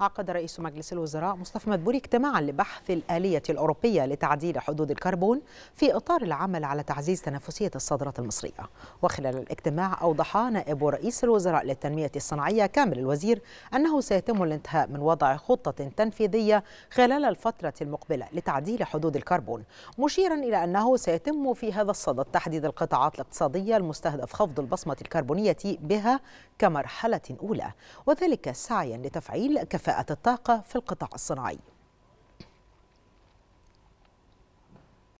عقد رئيس مجلس الوزراء مصطفى مدبولي اجتماعا لبحث الآلية الأوروبية لتعديل حدود الكربون في إطار العمل على تعزيز تنافسية الصادرات المصرية وخلال الاجتماع أوضح نائب رئيس الوزراء للتنمية الصناعية كامل الوزير أنه سيتم الانتهاء من وضع خطة تنفيذية خلال الفترة المقبلة لتعديل حدود الكربون مشيرا إلى أنه سيتم في هذا الصدد تحديد القطاعات الاقتصادية المستهدف خفض البصمة الكربونية بها كمرحلة أولى وذلك سعيا لتفعيل كفاءة كفاءة الطاقة في القطاع الصناعي